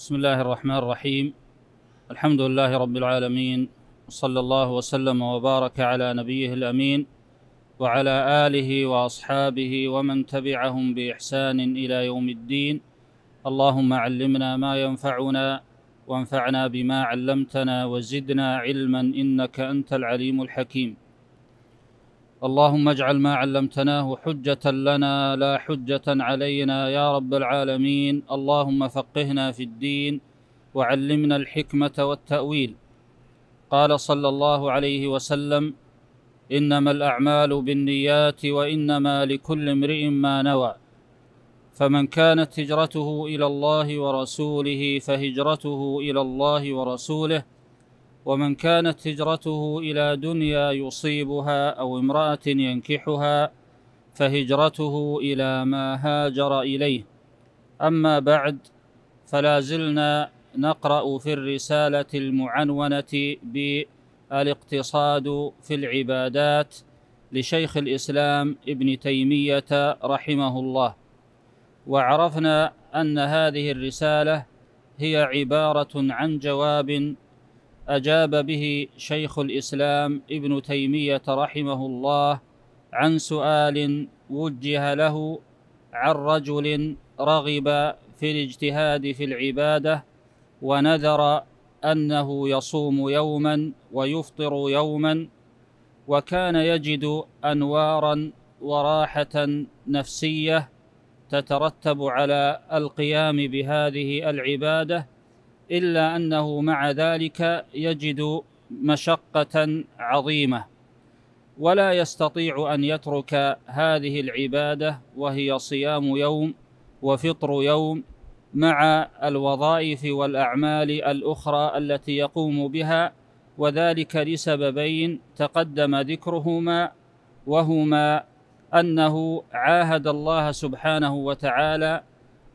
بسم الله الرحمن الرحيم الحمد لله رب العالمين وصلى الله وسلم وبارك على نبيه الأمين وعلى آله وأصحابه ومن تبعهم بإحسان إلى يوم الدين اللهم علمنا ما ينفعنا وانفعنا بما علمتنا وزدنا علما إنك أنت العليم الحكيم اللهم اجعل ما علمتناه حجة لنا لا حجة علينا يا رب العالمين اللهم فقهنا في الدين وعلمنا الحكمة والتأويل قال صلى الله عليه وسلم إنما الأعمال بالنيات وإنما لكل امرئ ما نوى فمن كانت هجرته إلى الله ورسوله فهجرته إلى الله ورسوله ومن كانت هجرته إلى دنيا يصيبها أو امرأة ينكحها فهجرته إلى ما هاجر إليه أما بعد فلا زلنا نقرأ في الرسالة المعنونة بالاقتصاد في العبادات لشيخ الإسلام ابن تيمية رحمه الله وعرفنا أن هذه الرسالة هي عبارة عن جواب أجاب به شيخ الإسلام ابن تيمية رحمه الله عن سؤال وجه له عن رجل رغب في الاجتهاد في العبادة ونذر أنه يصوم يوما ويفطر يوما وكان يجد أنوارا وراحة نفسية تترتب على القيام بهذه العباده إلا أنه مع ذلك يجد مشقة عظيمة ولا يستطيع أن يترك هذه العبادة وهي صيام يوم وفطر يوم مع الوظائف والأعمال الأخرى التي يقوم بها وذلك لسببين تقدم ذكرهما وهما أنه عاهد الله سبحانه وتعالى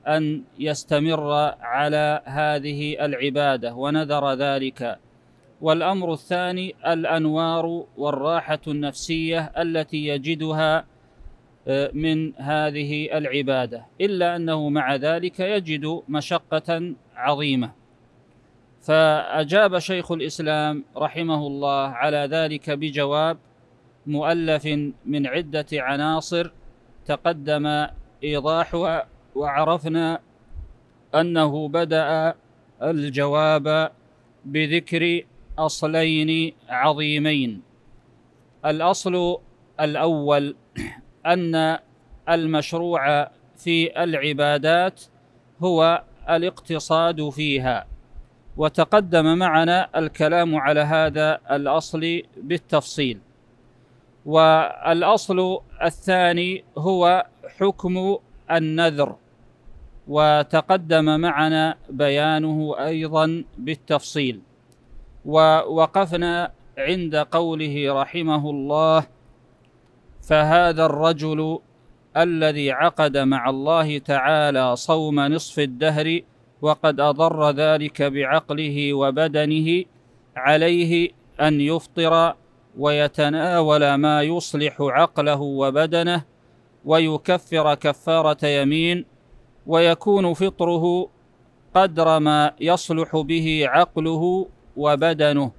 ان يستمر على هذه العباده ونذر ذلك والامر الثاني الانوار والراحه النفسيه التي يجدها آه، من هذه العباده الا انه مع ذلك يجد مشقه عظيمه فاجاب شيخ الاسلام رحمه الله على ذلك بجواب مؤلف من عده عناصر تقدم ايضاحها وعرفنا انه بدا الجواب بذكر اصلين عظيمين الاصل الاول ان المشروع في العبادات هو الاقتصاد فيها وتقدم معنا الكلام على هذا الاصل بالتفصيل والاصل الثاني هو حكم النذر وتقدم معنا بيانه ايضا بالتفصيل ووقفنا عند قوله رحمه الله فهذا الرجل الذي عقد مع الله تعالى صوم نصف الدهر وقد اضر ذلك بعقله وبدنه عليه ان يفطر ويتناول ما يصلح عقله وبدنه ويكفر كفارة يمين ويكون فطره قدر ما يصلح به عقله وبدنه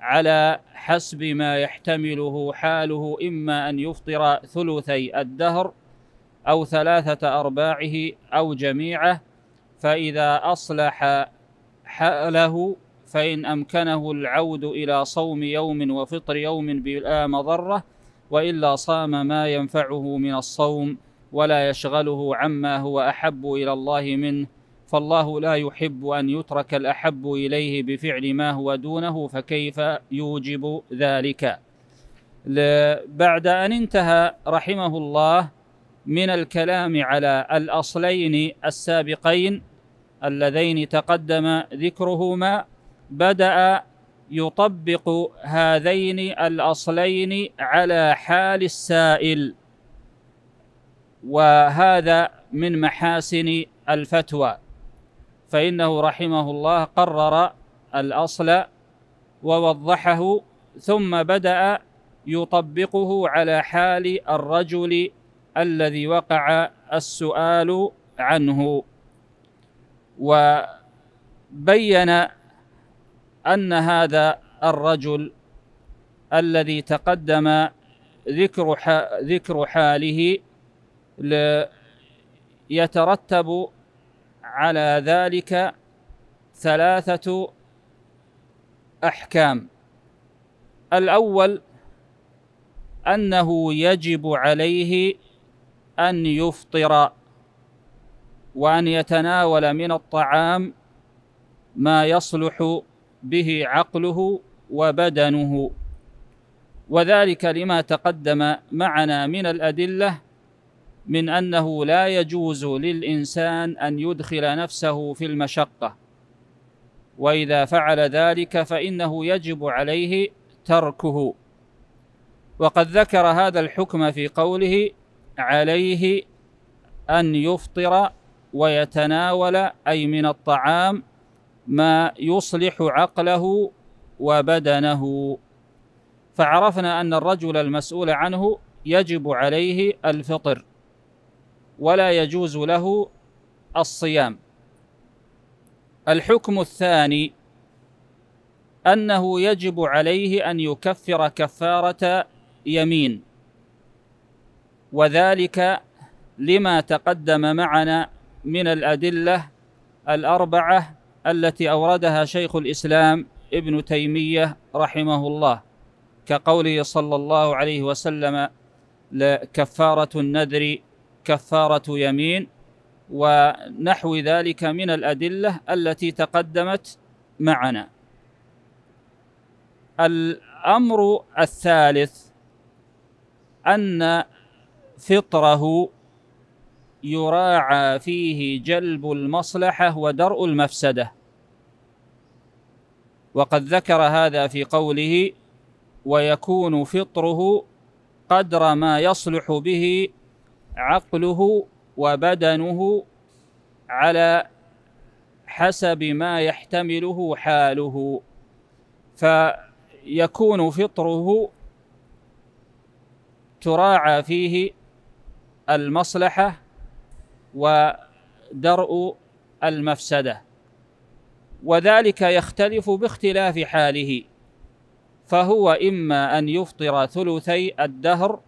على حسب ما يحتمله حاله إما أن يفطر ثلثي الدهر أو ثلاثة أرباعه أو جميعه فإذا أصلح حاله فإن أمكنه العود إلى صوم يوم وفطر يوم بلا مضرة والا صام ما ينفعه من الصوم ولا يشغله عما هو احب الى الله منه فالله لا يحب ان يترك الاحب اليه بفعل ما هو دونه فكيف يوجب ذلك بعد ان انتهى رحمه الله من الكلام على الاصلين السابقين اللذين تقدم ذكرهما بدا يطبق هذين الاصلين على حال السائل وهذا من محاسن الفتوى فانه رحمه الله قرر الاصل ووضحه ثم بدا يطبقه على حال الرجل الذي وقع السؤال عنه وبين ان هذا الرجل الذي تقدم ذكر ذكر حاله يترتب على ذلك ثلاثه احكام الاول انه يجب عليه ان يفطر وان يتناول من الطعام ما يصلح به عقله وبدنه وذلك لما تقدم معنا من الادله من انه لا يجوز للانسان ان يدخل نفسه في المشقه واذا فعل ذلك فانه يجب عليه تركه وقد ذكر هذا الحكم في قوله عليه ان يفطر ويتناول اي من الطعام ما يصلح عقله وبدنه فعرفنا ان الرجل المسؤول عنه يجب عليه الفطر ولا يجوز له الصيام الحكم الثاني انه يجب عليه ان يكفر كفاره يمين وذلك لما تقدم معنا من الادله الاربعه التي اوردها شيخ الاسلام ابن تيميه رحمه الله كقوله صلى الله عليه وسلم كفاره النذر كفاره يمين ونحو ذلك من الادله التي تقدمت معنا الامر الثالث ان فطره يراعى فيه جلب المصلحة ودرء المفسدة وقد ذكر هذا في قوله ويكون فطره قدر ما يصلح به عقله وبدنه على حسب ما يحتمله حاله فيكون فطره تراعى فيه المصلحه ودرء المفسده وذلك يختلف باختلاف حاله فهو اما ان يفطر ثلثي الدهر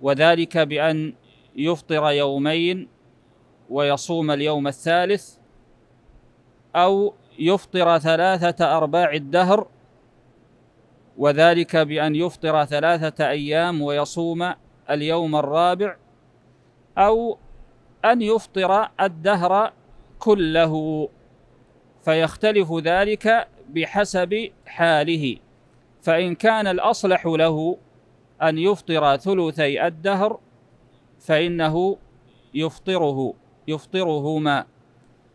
وذلك بان يفطر يومين ويصوم اليوم الثالث او يفطر ثلاثه ارباع الدهر وذلك بان يفطر ثلاثه ايام ويصوم اليوم الرابع او أن يفطر الدهر كله فيختلف ذلك بحسب حاله فإن كان الأصلح له أن يفطر ثلثي الدهر فإنه يفطره يفطرهما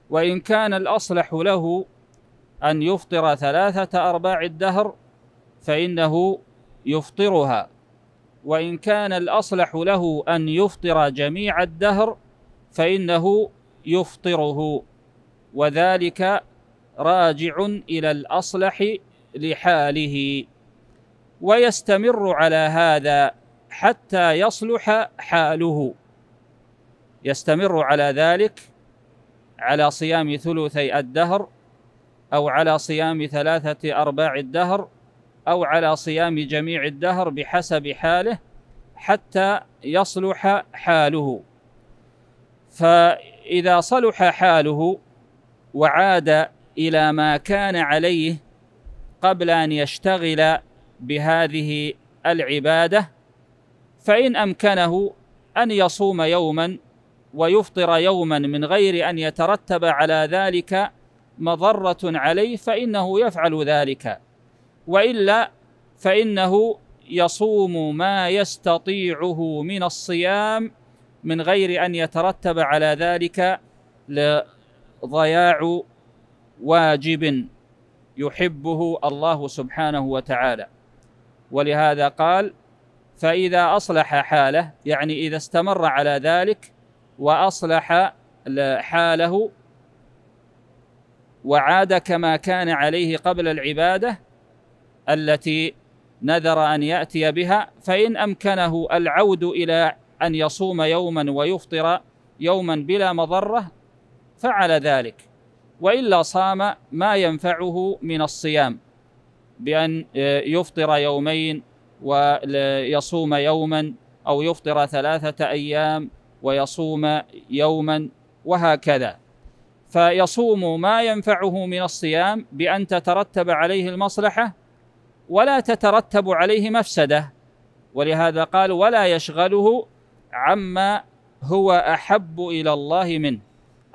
وإن كان الأصلح له أن يفطر ثلاثة أرباع الدهر فإنه يفطرها وإن كان الأصلح له أن يفطر جميع الدهر فإنه يفطره وذلك راجع إلى الأصلح لحاله ويستمر على هذا حتى يصلح حاله يستمر على ذلك على صيام ثلثي الدهر أو على صيام ثلاثة أرباع الدهر أو على صيام جميع الدهر بحسب حاله حتى يصلح حاله فإذا صلح حاله وعاد إلى ما كان عليه قبل أن يشتغل بهذه العبادة فإن أمكنه أن يصوم يوما ويفطر يوما من غير أن يترتب على ذلك مضرة عليه فإنه يفعل ذلك وإلا فإنه يصوم ما يستطيعه من الصيام من غير ان يترتب على ذلك ضياع واجب يحبه الله سبحانه وتعالى ولهذا قال فاذا اصلح حاله يعني اذا استمر على ذلك واصلح حاله وعاد كما كان عليه قبل العباده التي نذر ان ياتي بها فان امكنه العود الى أن يصوم يوما ويفطر يوما بلا مضرة فعل ذلك وإلا صام ما ينفعه من الصيام بأن آه، يفطر يومين ويصوم يوما أو يفطر ثلاثة أيام ويصوم يوما وهكذا فيصوم ما ينفعه من الصيام بأن تترتب عليه المصلحة ولا تترتب عليه مفسده ولهذا قال ولا يشغله عما هو احب الى الله منه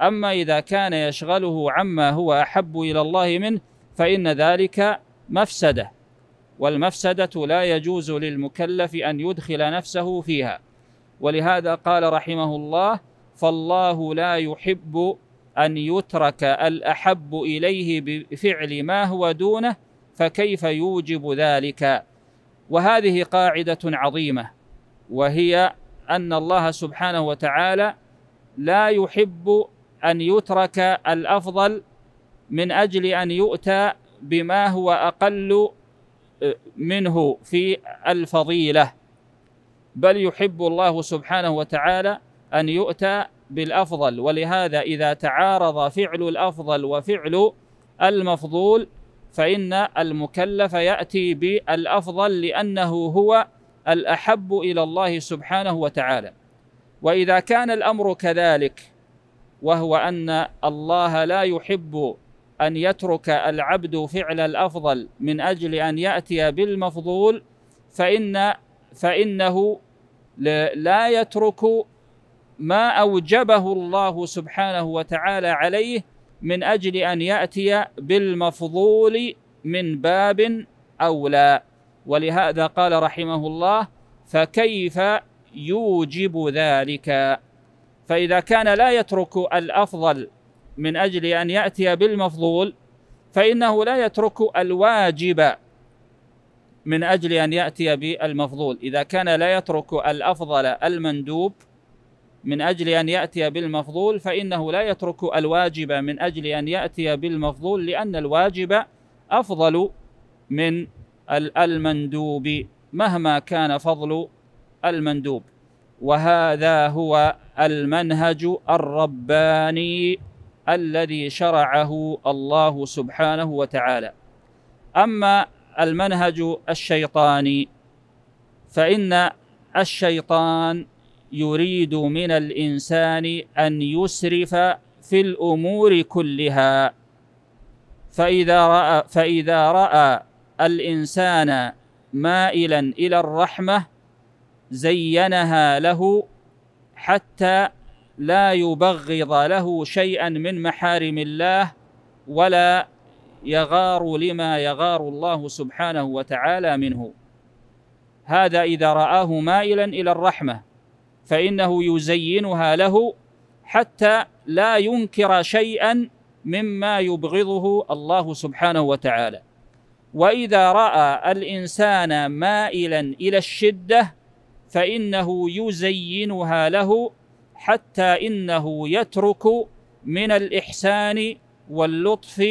اما اذا كان يشغله عما هو احب الى الله منه فان ذلك مفسده والمفسده لا يجوز للمكلف ان يدخل نفسه فيها ولهذا قال رحمه الله فالله لا يحب ان يترك الاحب اليه بفعل ما هو دونه فكيف يوجب ذلك وهذه قاعده عظيمه وهي أن الله سبحانه وتعالى لا يحب أن يترك الأفضل من أجل أن يؤتى بما هو أقل آه، منه في الفضيلة بل يحب الله سبحانه وتعالى أن يؤتى بالأفضل ولهذا إذا تعارض فعل الأفضل وفعل المفضول فإن المكلف يأتي بالأفضل لأنه هو الأحب إلى الله سبحانه وتعالى وإذا كان الأمر كذلك وهو أن الله لا يحب أن يترك العبد فعل الأفضل من أجل أن يأتي بالمفضول فإن فإنه لا يترك ما أوجبه الله سبحانه وتعالى عليه من أجل أن يأتي بالمفضول من باب أولى ولهذا قال رحمه الله فكيف يوجب ذلك فإذا كان لا يترك الأفضل من أجل أن يأتي بالمفضول فإنه لا يترك الواجب من أجل أن يأتي بالمفضول إذا كان لا يترك الأفضل المندوب من أجل أن يأتي بالمفضول فإنه لا يترك الواجب من أجل أن يأتي بالمفضول لأن الواجب أفضل من المندوب مهما كان فضل المندوب وهذا هو المنهج الرباني الذي شرعه الله سبحانه وتعالى اما المنهج الشيطاني فان الشيطان يريد من الانسان ان يسرف في الامور كلها فاذا راى فاذا راى الانسان مائلا الى الرحمه زينها له حتى لا يبغض له شيئا من محارم الله ولا يغار لما يغار الله سبحانه وتعالى منه هذا اذا راه مائلا الى الرحمه فانه يزينها له حتى لا ينكر شيئا مما يبغضه الله سبحانه وتعالى واذا راى الانسان مائلا الى الشده فانه يزينها له حتى انه يترك من الاحسان واللطف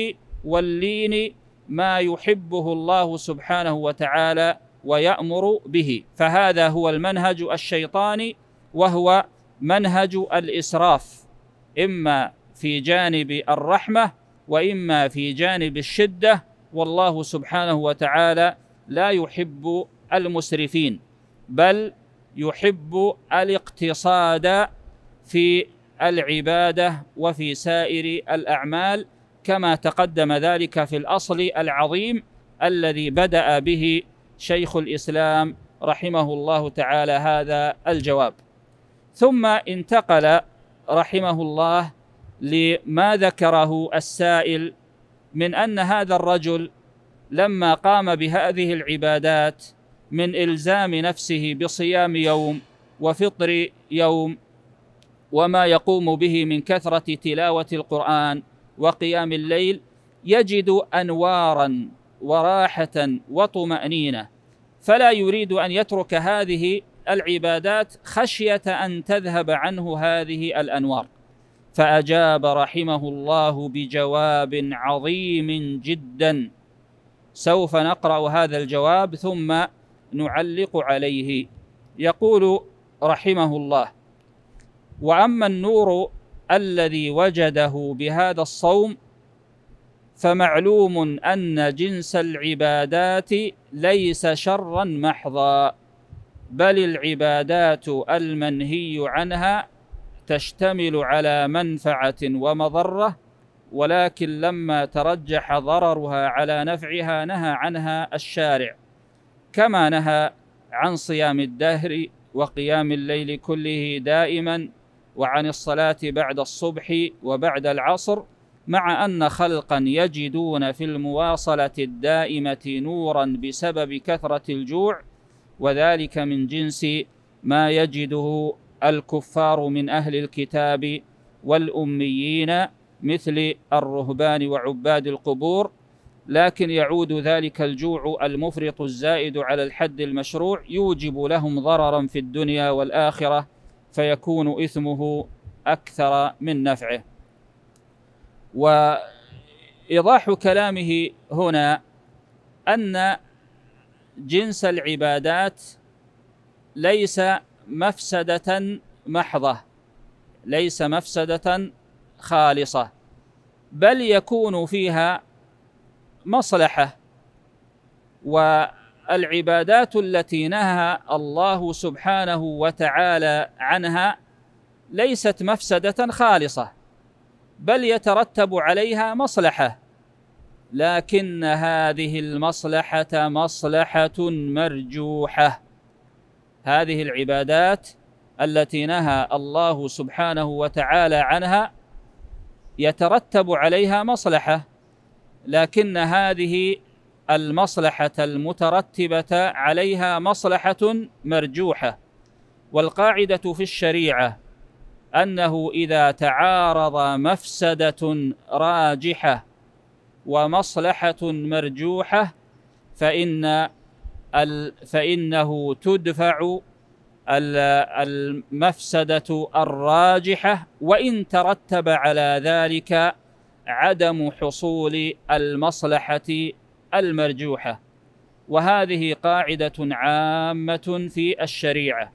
واللين ما يحبه الله سبحانه وتعالى ويامر به فهذا هو المنهج الشيطاني وهو منهج الاسراف اما في جانب الرحمه واما في جانب الشده والله سبحانه وتعالى لا يحب المسرفين بل يحب الاقتصاد في العباده وفي سائر الاعمال كما تقدم ذلك في الاصل العظيم الذي بدا به شيخ الاسلام رحمه الله تعالى هذا الجواب ثم انتقل رحمه الله لما ذكره السائل من ان هذا الرجل لما قام بهذه العبادات من الزام نفسه بصيام يوم وفطر يوم وما يقوم به من كثره تلاوه القران وقيام الليل يجد انوارا وراحه وطمانينه فلا يريد ان يترك هذه العبادات خشيه ان تذهب عنه هذه الانوار فأجاب رحمه الله بجواب عظيم جدا سوف نقرأ هذا الجواب ثم نعلق عليه يقول رحمه الله وأما النور الذي وجده بهذا الصوم فمعلوم أن جنس العبادات ليس شرا محضا بل العبادات المنهي عنها تشتمل على منفعه ومضره ولكن لما ترجح ضررها على نفعها نهى عنها الشارع كما نهى عن صيام الدهر وقيام الليل كله دائما وعن الصلاه بعد الصبح وبعد العصر مع ان خلقا يجدون في المواصله الدائمه نورا بسبب كثره الجوع وذلك من جنس ما يجده الكفار من أهل الكتاب والأميين مثل الرهبان وعباد القبور لكن يعود ذلك الجوع المفرط الزائد على الحد المشروع يوجب لهم ضررا في الدنيا والآخرة فيكون إثمه أكثر من نفعه وإيضاح كلامه هنا أن جنس العبادات ليس مفسدة محضة ليس مفسدة خالصة بل يكون فيها مصلحة والعبادات التي نهى الله سبحانه وتعالى عنها ليست مفسدة خالصة بل يترتب عليها مصلحة لكن هذه المصلحة مصلحة مرجوحة هذه العبادات التي نهى الله سبحانه وتعالى عنها يترتب عليها مصلحه لكن هذه المصلحه المترتبه عليها مصلحه مرجوحه والقاعده في الشريعه انه اذا تعارض مفسده راجحه ومصلحه مرجوحه فان فإنه تدفع المفسدة الراجحة وإن ترتب على ذلك عدم حصول المصلحة المرجوحة وهذه قاعدة عامة في الشريعة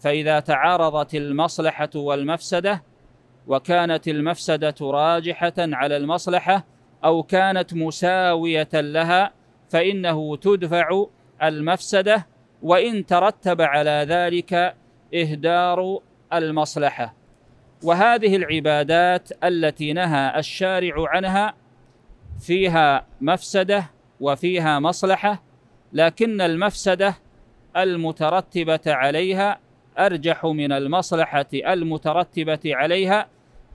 فإذا تعارضت المصلحة والمفسدة وكانت المفسدة راجحة على المصلحة أو كانت مساوية لها فإنه تدفع المفسده وان ترتب على ذلك اهدار المصلحه وهذه العبادات التي نهى الشارع عنها فيها مفسده وفيها مصلحه لكن المفسده المترتبه عليها ارجح من المصلحه المترتبه عليها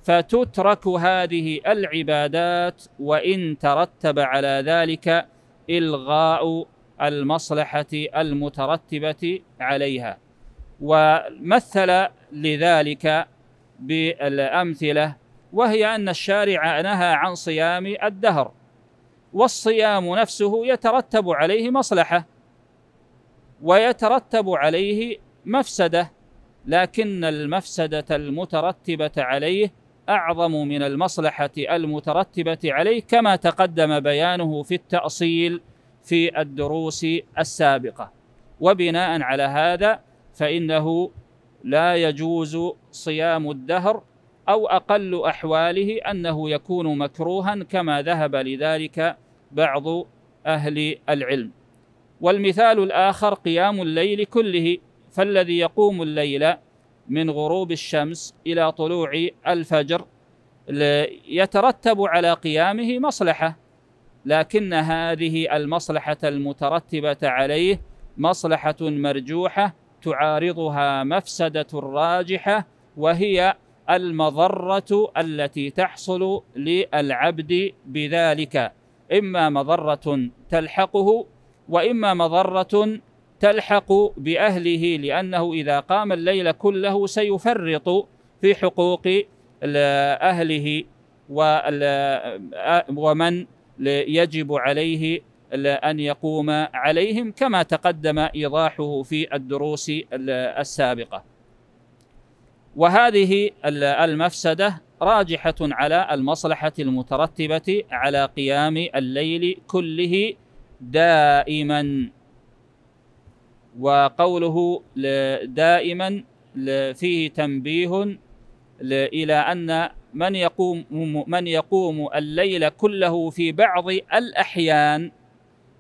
فتترك هذه العبادات وان ترتب على ذلك الغاء المصلحة المترتبة عليها ومثل لذلك بالأمثلة وهي أن الشارع نهى عن صيام الدهر والصيام نفسه يترتب عليه مصلحة ويترتب عليه مفسدة لكن المفسدة المترتبة عليه أعظم من المصلحة المترتبة عليه كما تقدم بيانه في التأصيل في الدروس السابقه وبناء على هذا فانه لا يجوز صيام الدهر او اقل احواله انه يكون مكروها كما ذهب لذلك بعض اهل العلم والمثال الاخر قيام الليل كله فالذي يقوم الليل من غروب الشمس الى طلوع الفجر يترتب على قيامه مصلحه لكن هذه المصلحة المترتبة عليه مصلحة مرجوحة تعارضها مفسدة راجحة وهي المضرة التي تحصل للعبد بذلك إما مضرة تلحقه وإما مضرة تلحق بأهله لأنه إذا قام الليل كله سيفرط في حقوق أهله ومن يجب عليه أن يقوم عليهم كما تقدم إيضاحه في الدروس السابقة وهذه المفسدة راجحة على المصلحة المترتبة على قيام الليل كله دائما وقوله دائما فيه تنبيه إلى أن من يقوم من يقوم الليل كله في بعض الأحيان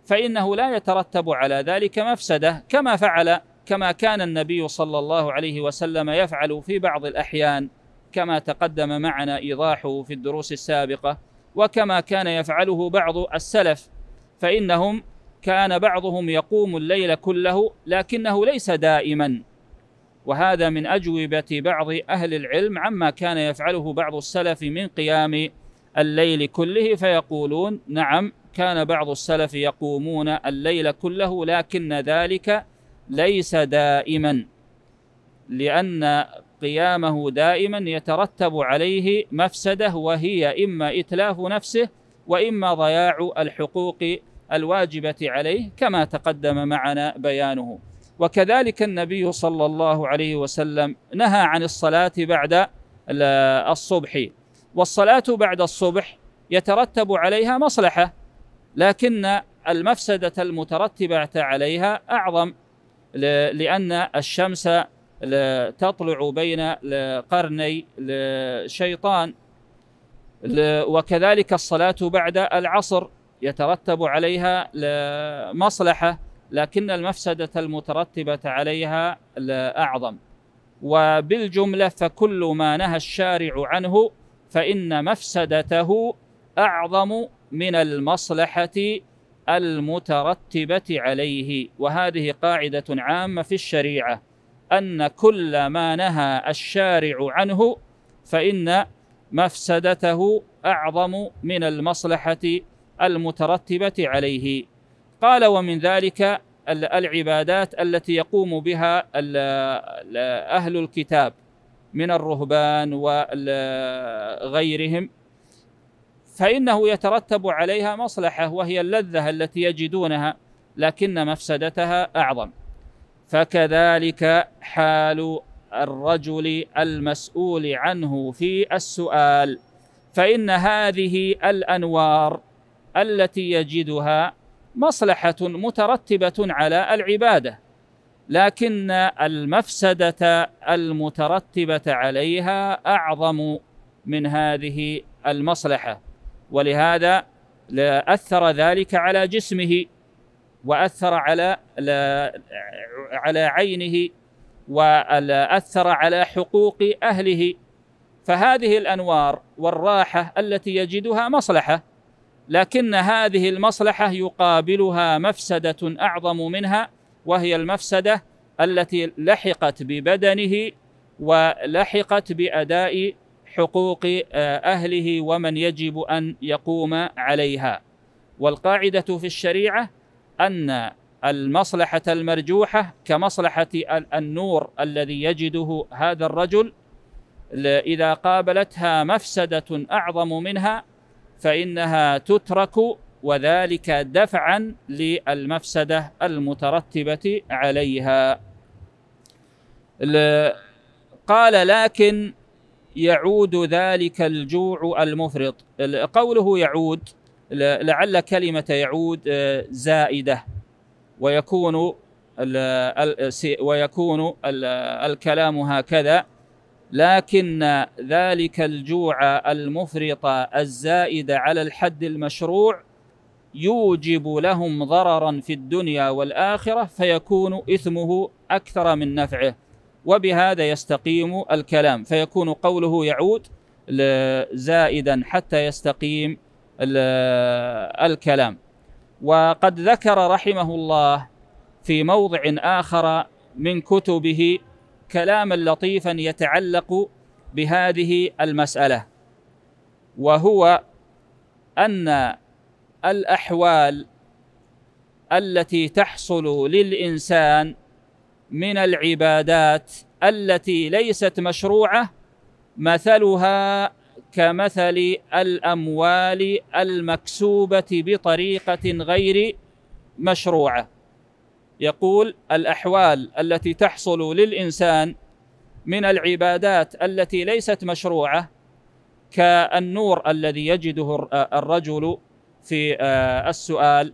فإنه لا يترتب على ذلك مفسدة كما فعل كما كان النبي صلى الله عليه وسلم يفعل في بعض الأحيان كما تقدم معنا إيضاحه في الدروس السابقة وكما كان يفعله بعض السلف فإنهم كان بعضهم يقوم الليل كله لكنه ليس دائما وهذا من أجوبة بعض أهل العلم عما كان يفعله بعض السلف من قيام الليل كله فيقولون نعم كان بعض السلف يقومون الليل كله لكن ذلك ليس دائما لأن قيامه دائما يترتب عليه مفسده وهي إما إتلاف نفسه وإما ضياع الحقوق الواجبة عليه كما تقدم معنا بيانه وكذلك النبي صلى الله عليه وسلم نهى عن الصلاة بعد الصبح والصلاة بعد الصبح يترتب عليها مصلحة لكن المفسدة المترتبة عليها أعظم لأن الشمس تطلع بين قرني الشيطان وكذلك الصلاة بعد العصر يترتب عليها مصلحة لكن المفسدة المترتبة عليها أعظم وبالجملة فكل ما نهى الشارع عنه فإن مفسدته أعظم من المصلحة المترتبة عليه وهذه قاعدة عامة في الشريعة أن كل ما نهى الشارع عنه فإن مفسدته أعظم من المصلحة المترتبة عليه قال ومن ذلك العبادات التي يقوم بها أهل الكتاب من الرهبان وغيرهم فإنه يترتب عليها مصلحة وهي اللذة التي يجدونها لكن مفسدتها أعظم فكذلك حال الرجل المسؤول عنه في السؤال فإن هذه الأنوار التي يجدها مصلحه مترتبه على العباده لكن المفسده المترتبه عليها اعظم من هذه المصلحه ولهذا اثر ذلك على جسمه واثر على على عينه واثر على حقوق اهله فهذه الانوار والراحه التي يجدها مصلحه لكن هذه المصلحه يقابلها مفسده اعظم منها وهي المفسده التي لحقت ببدنه ولحقت باداء حقوق آه، اهله ومن يجب ان يقوم عليها والقاعده في الشريعه ان المصلحه المرجوحه كمصلحه النور الذي يجده هذا الرجل اذا قابلتها مفسده اعظم منها فإنها تترك وذلك دفعا للمفسدة المترتبة عليها قال لكن يعود ذلك الجوع المفرط قوله يعود لعل كلمة يعود آه، زائدة ويكون ويكون الكلام هكذا لكن ذلك الجوع المفرط الزائد على الحد المشروع يوجب لهم ضررا في الدنيا والاخره فيكون اثمه اكثر من نفعه وبهذا يستقيم الكلام فيكون قوله يعود زائدا حتى يستقيم الكلام وقد ذكر رحمه الله في موضع اخر من كتبه كلاما لطيفا يتعلق بهذه المساله وهو ان الاحوال التي تحصل للانسان من العبادات التي ليست مشروعه مثلها كمثل الاموال المكسوبه بطريقه غير مشروعه يقول الأحوال التي تحصل للإنسان من العبادات التي ليست مشروعة كالنور الذي يجده الرجل في آه، السؤال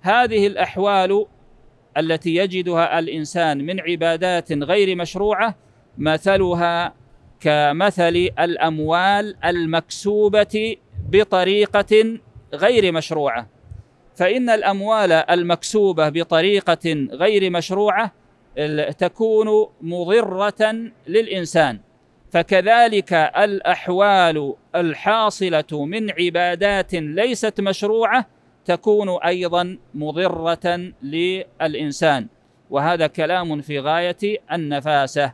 هذه الأحوال التي يجدها الإنسان من عبادات غير مشروعة مثلها كمثل الأموال المكسوبة بطريقة غير مشروعه فإن الأموال المكسوبة بطريقة غير مشروعة تكون مضرة للإنسان فكذلك الأحوال الحاصلة من عبادات ليست مشروعة تكون أيضا مضرة للإنسان وهذا كلام في غاية النفاسة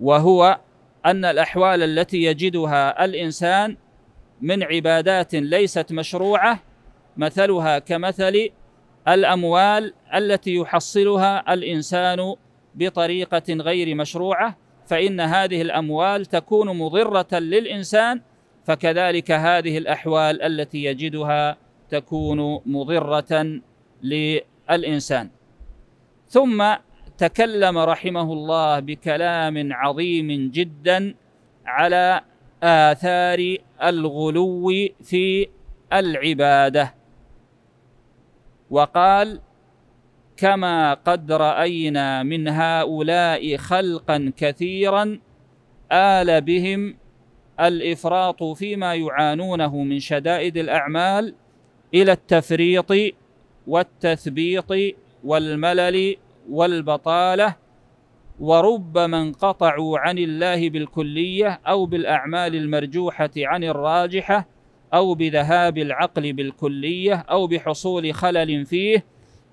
وهو أن الأحوال التي يجدها الإنسان من عبادات ليست مشروعة مثلها كمثل الأموال التي يحصلها الإنسان بطريقة غير مشروعة فإن هذه الأموال تكون مضرة للإنسان فكذلك هذه الأحوال التي يجدها تكون مضرة للإنسان ثم تكلم رحمه الله بكلام عظيم جدا على آثار الغلو في العباده وقال كما قد راينا من هؤلاء خلقا كثيرا ال بهم الافراط فيما يعانونه من شدائد الاعمال الى التفريط والتثبيط والملل والبطاله وربما انقطعوا عن الله بالكليه او بالاعمال المرجوحه عن الراجحه أو بذهاب العقل بالكلية أو بحصول خلل فيه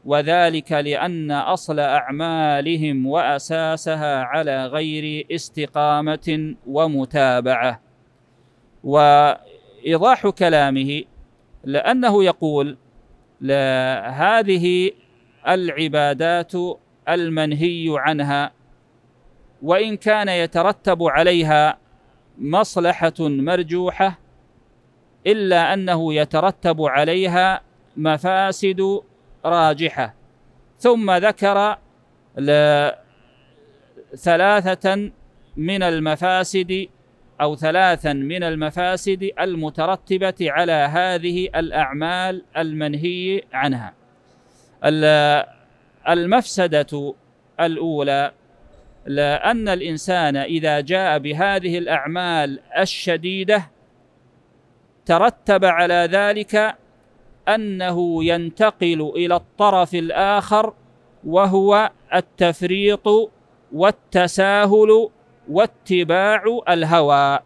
وذلك لأن أصل أعمالهم وأساسها على غير استقامة ومتابعة وإيضاح كلامه لأنه يقول لا هذه العبادات المنهي عنها وإن كان يترتب عليها مصلحة مرجوحة الا انه يترتب عليها مفاسد راجحه ثم ذكر ثلاثه من المفاسد او ثلاثا من المفاسد المترتبه على هذه الاعمال المنهي عنها المفسده الاولى لأن الإنسان إذا جاء بهذه الأعمال الشديدة ترتب على ذلك انه ينتقل الى الطرف الاخر وهو التفريط والتساهل واتباع الهوى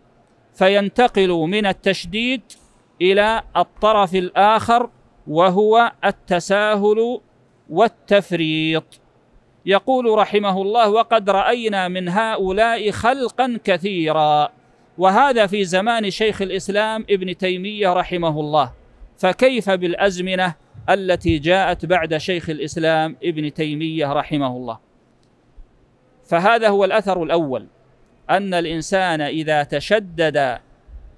فينتقل من التشديد الى الطرف الاخر وهو التساهل والتفريط يقول رحمه الله وقد راينا من هؤلاء خلقا كثيرا وهذا في زمان شيخ الاسلام ابن تيميه رحمه الله فكيف بالازمنه التي جاءت بعد شيخ الاسلام ابن تيميه رحمه الله فهذا هو الاثر الاول ان الانسان اذا تشدد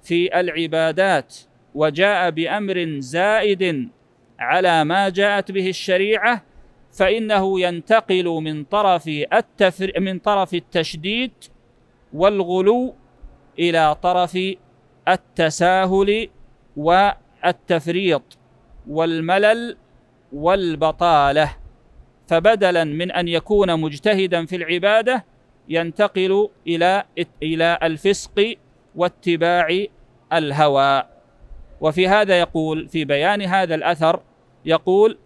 في العبادات وجاء بامر زائد على ما جاءت به الشريعه فانه ينتقل من طرف التفر من طرف التشديد والغلو إلى طرف التساهل والتفريط والملل والبطالة فبدلا من أن يكون مجتهدا في العبادة ينتقل إلى إلى الفسق واتباع الهوى وفي هذا يقول في بيان هذا الأثر يقول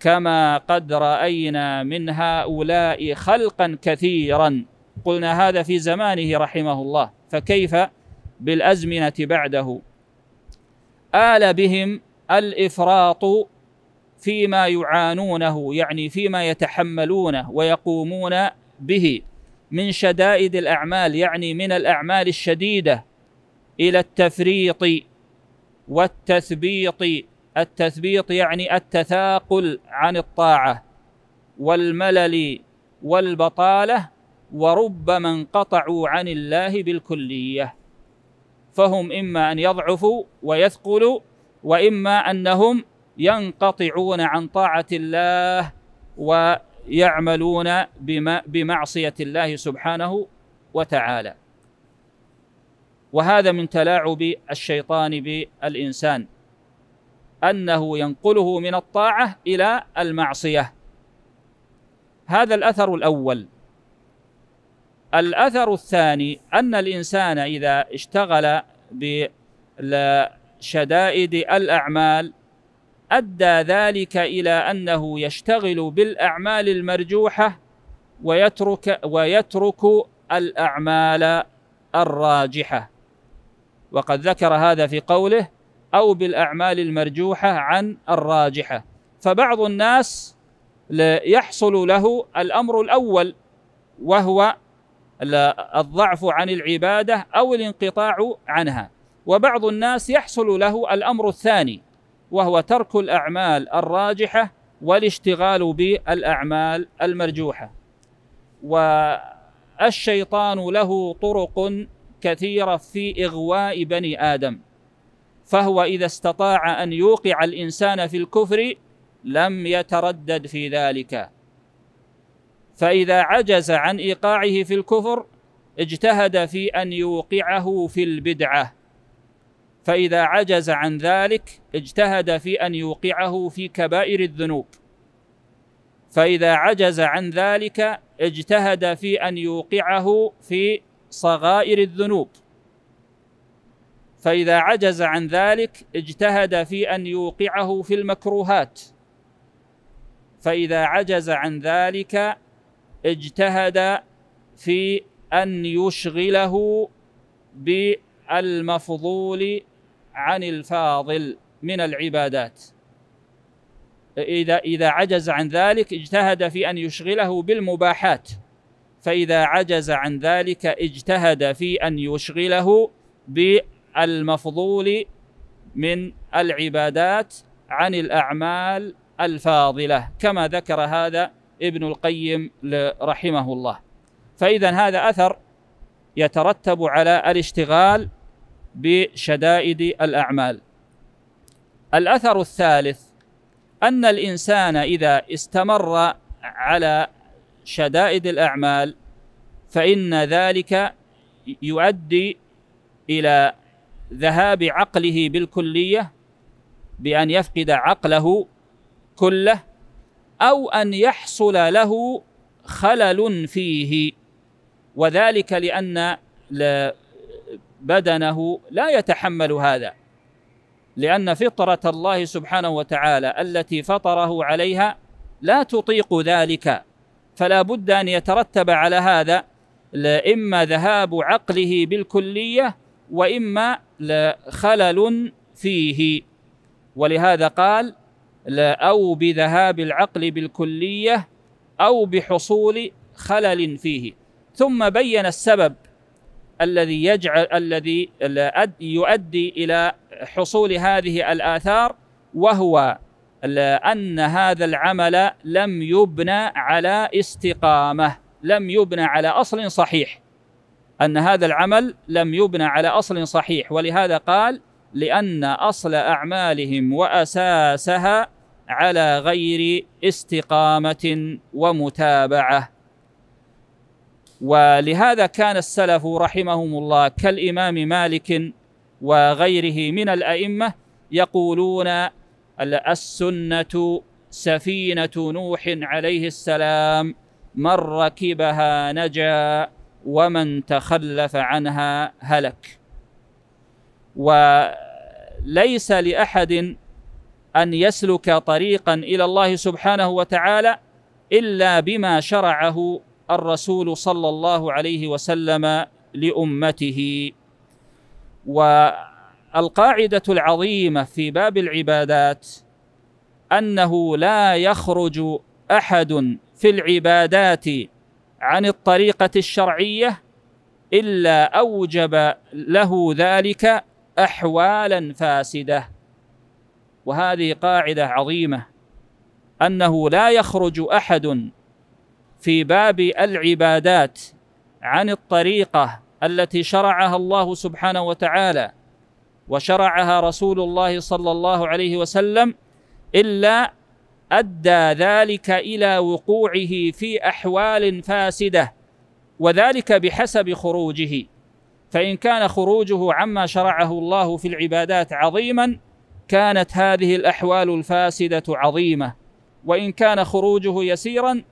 كما قد راينا من هؤلاء خلقا كثيرا قلنا هذا في زمانه رحمه الله فكيف بالازمنه بعده ال بهم الافراط فيما يعانونه يعني فيما يتحملونه ويقومون به من شدائد الاعمال يعني من الاعمال الشديده الى التفريط والتثبيط التثبيط يعني التثاقل عن الطاعه والملل والبطاله وربما انقطعوا عن الله بالكليه فهم اما ان يضعفوا ويثقلوا واما انهم ينقطعون عن طاعه الله ويعملون بما بمعصيه الله سبحانه وتعالى وهذا من تلاعب الشيطان بالانسان انه ينقله من الطاعه الى المعصيه هذا الاثر الاول الاثر الثاني ان الانسان اذا اشتغل بشدائد الاعمال ادى ذلك الى انه يشتغل بالاعمال المرجوحه ويترك ويترك الاعمال الراجحه وقد ذكر هذا في قوله او بالاعمال المرجوحه عن الراجحه فبعض الناس يحصل له الامر الاول وهو الضعف عن العباده او الانقطاع عنها وبعض الناس يحصل له الامر الثاني وهو ترك الاعمال الراجحه والاشتغال بالاعمال المرجوحه والشيطان له طرق كثيره في اغواء بني ادم فهو اذا استطاع ان يوقع الانسان في الكفر لم يتردد في ذلك فإذا عجز عن إيقاعه في الكفر اجتهد في أن يوقعه في البدعة فإذا عجز عن ذلك اجتهد في أن يوقعه في كبائر الذنوب فإذا عجز عن ذلك اجتهد في أن يوقعه في صغائر الذنوب فإذا عجز عن ذلك اجتهد في أن يوقعه في المكروهات فإذا عجز عن ذلك اجتهد في ان يشغله بالمفضول عن الفاضل من العبادات اذا اذا عجز عن ذلك اجتهد في ان يشغله بالمباحات فاذا عجز عن ذلك اجتهد في ان يشغله بالمفضول من العبادات عن الاعمال الفاضله كما ذكر هذا ابن القيم رحمه الله فإذا هذا أثر يترتب على الاشتغال بشدائد الأعمال الأثر الثالث أن الإنسان إذا استمر على شدائد الأعمال فإن ذلك يؤدي إلى ذهاب عقله بالكلية بأن يفقد عقله كله او ان يحصل له خلل فيه وذلك لان بدنه لا يتحمل هذا لان فطره الله سبحانه وتعالى التي فطره عليها لا تطيق ذلك فلا بد ان يترتب على هذا اما ذهاب عقله بالكليه واما خلل فيه ولهذا قال أو بذهاب العقل بالكلية أو بحصول خلل فيه ثم بين السبب الذي يجعل الذي يؤدي إلى حصول هذه الآثار وهو أن هذا العمل لم يبنى على استقامة لم يبنى على أصل صحيح أن هذا العمل لم يبنى على أصل صحيح ولهذا قال لأن أصل أعمالهم وأساسها على غير استقامه ومتابعه ولهذا كان السلف رحمهم الله كالامام مالك وغيره من الائمه يقولون السنه سفينه نوح عليه السلام من ركبها نجا ومن تخلف عنها هلك وليس لاحد أن يسلك طريقا إلى الله سبحانه وتعالى إلا بما شرعه الرسول صلى الله عليه وسلم لأمته والقاعدة العظيمة في باب العبادات أنه لا يخرج أحد في العبادات عن الطريقة الشرعية إلا أوجب له ذلك أحوالا فاسدة وهذه قاعده عظيمه انه لا يخرج احد في باب العبادات عن الطريقه التي شرعها الله سبحانه وتعالى وشرعها رسول الله صلى الله عليه وسلم الا ادى ذلك الى وقوعه في احوال فاسده وذلك بحسب خروجه فان كان خروجه عما شرعه الله في العبادات عظيما كانت هذه الاحوال الفاسده عظيمه وان كان خروجه يسيرا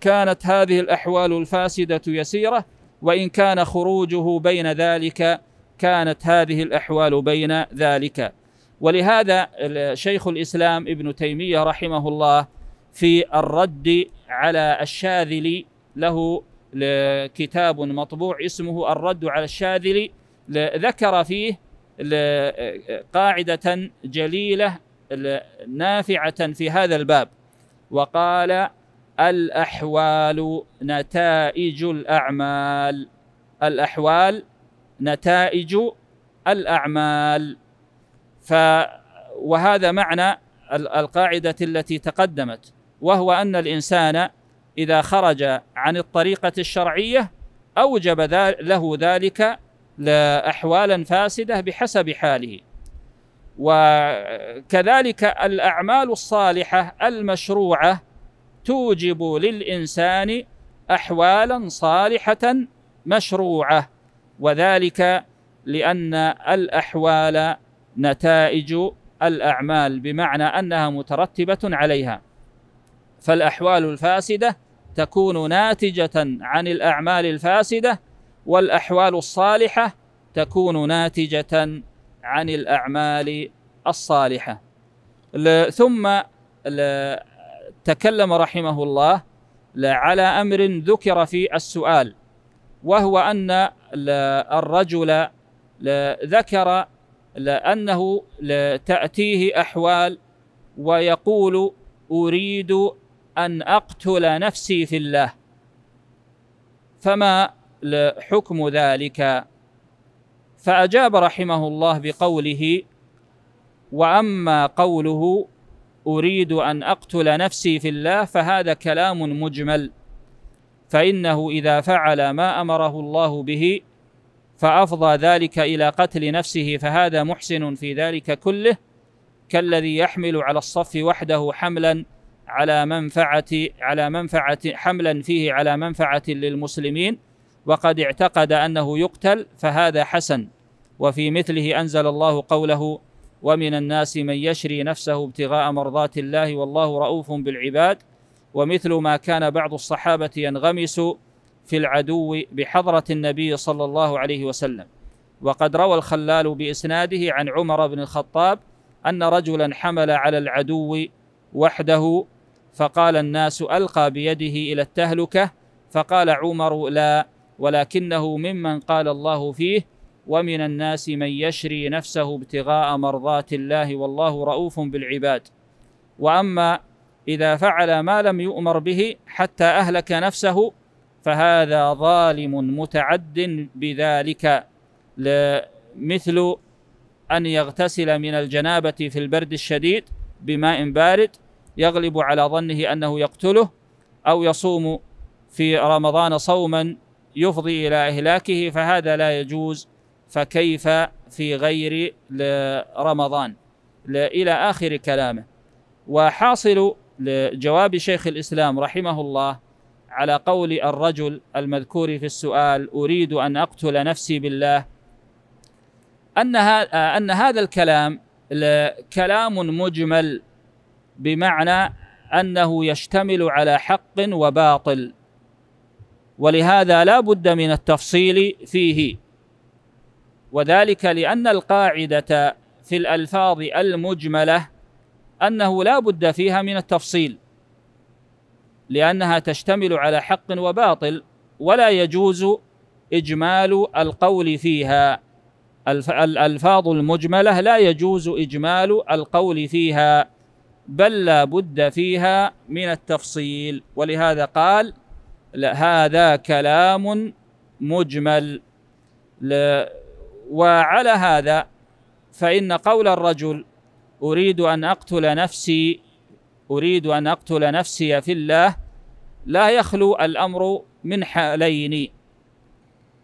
كانت هذه الاحوال الفاسده يسيره وان كان خروجه بين ذلك كانت هذه الاحوال بين ذلك ولهذا شيخ الاسلام ابن تيميه رحمه الله في الرد على الشاذلي له كتاب مطبوع اسمه الرد على الشاذلي ذكر فيه قاعدة جليلة نافعة في هذا الباب وقال الأحوال نتائج الأعمال الأحوال نتائج الأعمال ف وهذا معنى القاعدة التي تقدمت وهو أن الإنسان إذا خرج عن الطريقة الشرعية أوجب له ذلك أحوالا فاسدة بحسب حاله وكذلك الأعمال الصالحة المشروعة توجب للإنسان أحوالا صالحة مشروعة وذلك لأن الأحوال نتائج الأعمال بمعنى أنها مترتبة عليها فالأحوال الفاسدة تكون ناتجة عن الأعمال الفاسدة والاحوال الصالحه تكون ناتجه عن الاعمال الصالحه ثم تكلم رحمه الله على امر ذكر في السؤال وهو ان الرجل ذكر انه تاتيه احوال ويقول اريد ان اقتل نفسي في الله فما حكم ذلك فأجاب رحمه الله بقوله وأما قوله أريد أن أقتل نفسي في الله فهذا كلام مجمل فإنه إذا فعل ما أمره الله به فأفضى ذلك إلى قتل نفسه فهذا محسن في ذلك كله كالذي يحمل على الصف وحده حملا على منفعة على منفعة حملا فيه على منفعة للمسلمين وقد اعتقد انه يقتل فهذا حسن وفي مثله انزل الله قوله ومن الناس من يشري نفسه ابتغاء مرضات الله والله رؤوف بالعباد ومثل ما كان بعض الصحابه ينغمس في العدو بحضره النبي صلى الله عليه وسلم وقد روى الخلال باسناده عن عمر بن الخطاب ان رجلا حمل على العدو وحده فقال الناس القى بيده الى التهلكه فقال عمر لا ولكنه ممن قال الله فيه ومن الناس من يشري نفسه ابتغاء مرضات الله والله رؤوف بالعباد واما اذا فعل ما لم يؤمر به حتى اهلك نفسه فهذا ظالم متعد بذلك مثل ان يغتسل من الجنابه في البرد الشديد بماء بارد يغلب على ظنه انه يقتله او يصوم في رمضان صوما يفضي الى اهلاكه فهذا لا يجوز فكيف في غير رمضان الى اخر كلامه وحاصل جواب شيخ الاسلام رحمه الله على قول الرجل المذكور في السؤال اريد ان اقتل نفسي بالله ان ان هذا الكلام كلام مجمل بمعنى انه يشتمل على حق وباطل ولهذا لا بد من التفصيل فيه وذلك لأن القاعدة في الألفاظ المجملة أنه لا بد فيها من التفصيل لأنها تشتمل على حق وباطل ولا يجوز إجمال القول فيها الألفاظ المجملة لا يجوز إجمال القول فيها بل لا بد فيها من التفصيل ولهذا قال لا هذا كلام مجمل وعلى هذا فإن قول الرجل أريد أن أقتل نفسي أريد أن أقتل نفسي في الله لا يخلو الأمر من حالين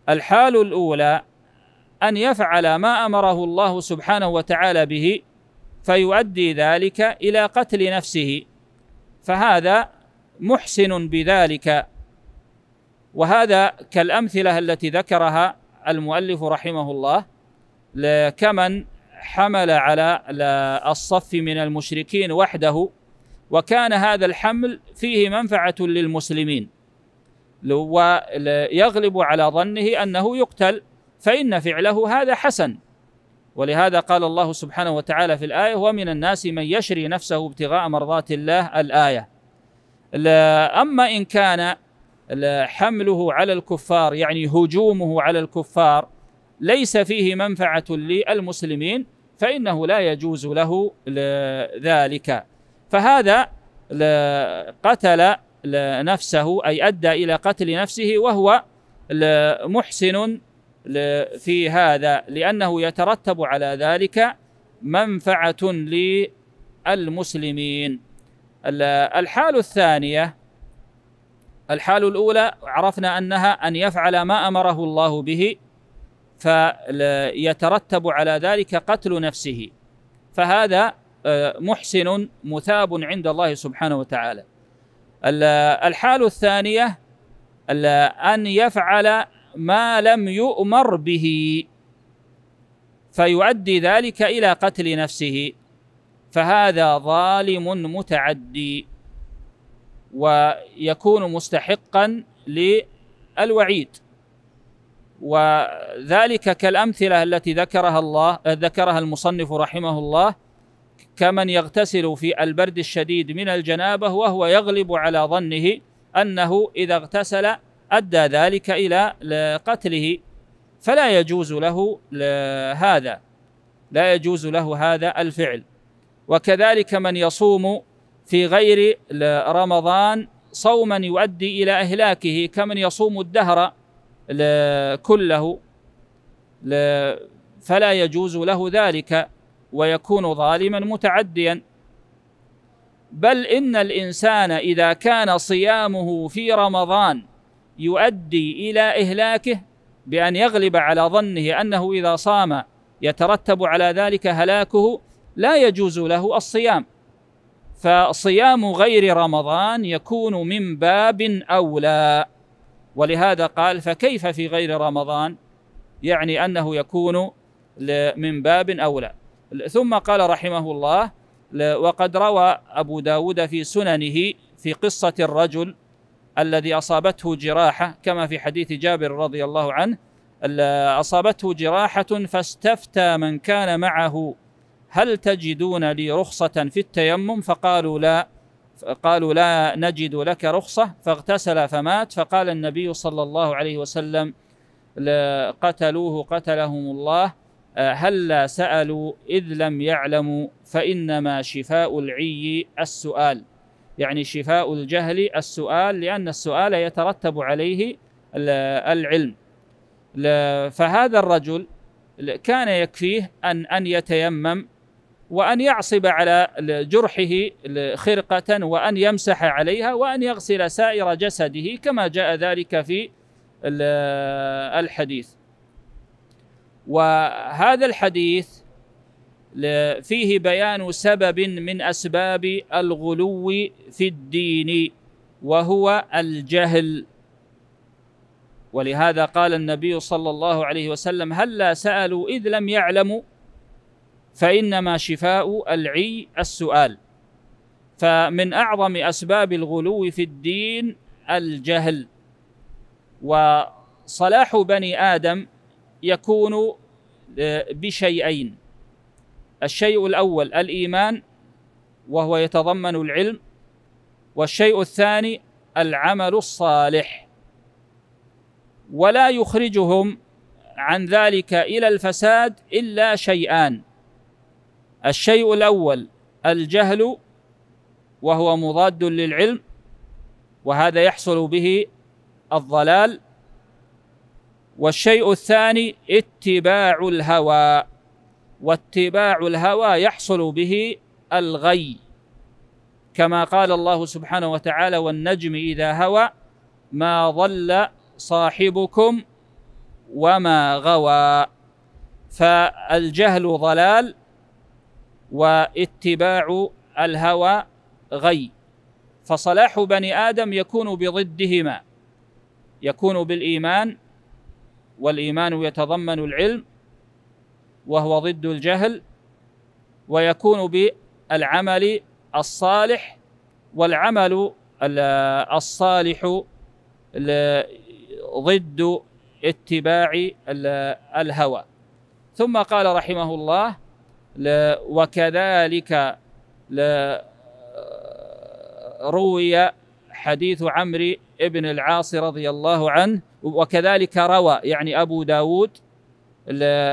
الحال الأولى أن يفعل ما أمره الله سبحانه وتعالى به فيؤدي ذلك إلى قتل نفسه فهذا محسن بذلك وهذا كالامثله التي ذكرها المؤلف رحمه الله كمن حمل على الصف من المشركين وحده وكان هذا الحمل فيه منفعه للمسلمين ويغلب على ظنه انه يقتل فان فعله هذا حسن ولهذا قال الله سبحانه وتعالى في الايه ومن الناس من يشري نفسه ابتغاء مرضات الله الايه اما ان كان حمله على الكفار يعني هجومه على الكفار ليس فيه منفعه للمسلمين فانه لا يجوز له ذلك فهذا قتل نفسه اي ادى الى قتل نفسه وهو محسن في هذا لانه يترتب على ذلك منفعه للمسلمين الحال الثانيه الحال الأولى عرفنا أنها أن يفعل ما أمره الله به فيترتب على ذلك قتل نفسه فهذا آه، محسن مثاب عند الله سبحانه وتعالى الحال الثانية أن يفعل ما لم يؤمر به فيؤدي ذلك إلى قتل نفسه فهذا ظالم متعدي ويكون مستحقا للوعيد وذلك كالامثله التي ذكرها الله ذكرها المصنف رحمه الله كمن يغتسل في البرد الشديد من الجنابه وهو يغلب على ظنه انه اذا اغتسل ادى ذلك الى قتله فلا يجوز له هذا لا يجوز له هذا الفعل وكذلك من يصوم في غير رمضان صوما يؤدي الى اهلاكه كمن يصوم الدهر كله فلا يجوز له ذلك ويكون ظالما متعديا بل ان الانسان اذا كان صيامه في رمضان يؤدي الى اهلاكه بان يغلب على ظنه انه اذا صام يترتب على ذلك هلاكه لا يجوز له الصيام فصيام غير رمضان يكون من باب اولى ولهذا قال فكيف في غير رمضان يعني انه يكون من باب اولى ثم قال رحمه الله وقد روى ابو داود في سننه في قصه الرجل الذي اصابته جراحه كما في حديث جابر رضي الله عنه اصابته جراحه فاستفتى من كان معه هل تجدون لي رخصة في التيمم فقالوا لا قالوا لا نجد لك رخصة فاغتسل فمات فقال النبي صلى الله عليه وسلم قتلوه قتلهم الله هلا آه، سألوا إذ لم يعلموا فإنما شفاء العي السؤال يعني شفاء الجهل السؤال لأن السؤال يترتب عليه العلم فهذا الرجل كان يكفيه أن أن يتيمم وأن يعصب على جرحه خرقة وأن يمسح عليها وأن يغسل سائر جسده كما جاء ذلك في الحديث وهذا الحديث فيه بيان سبب من أسباب الغلو في الدين وهو الجهل ولهذا قال النبي صلى الله عليه وسلم هلا لا سألوا إذ لم يعلموا فإنما شفاء العي السؤال فمن أعظم أسباب الغلو في الدين الجهل وصلاح بني آدم يكون آه، بشيئين الشيء الأول الإيمان وهو يتضمن العلم والشيء الثاني العمل الصالح ولا يخرجهم عن ذلك الى الفساد الا شيئان الشيء الاول الجهل وهو مضاد للعلم وهذا يحصل به الضلال والشيء الثاني اتباع الهوى واتباع الهوى يحصل به الغي كما قال الله سبحانه وتعالى والنجم اذا هوى ما ضل صاحبكم وما غوى فالجهل ضلال واتباع الهوى غي فصلاح بني ادم يكون بضدهما يكون بالايمان والايمان يتضمن العلم وهو ضد الجهل ويكون بالعمل الصالح والعمل الصالح ضد اتباع الهوى ثم قال رحمه الله وكذلك روي حديث عمرو بن العاص رضي الله عنه وكذلك روى يعني أبو داود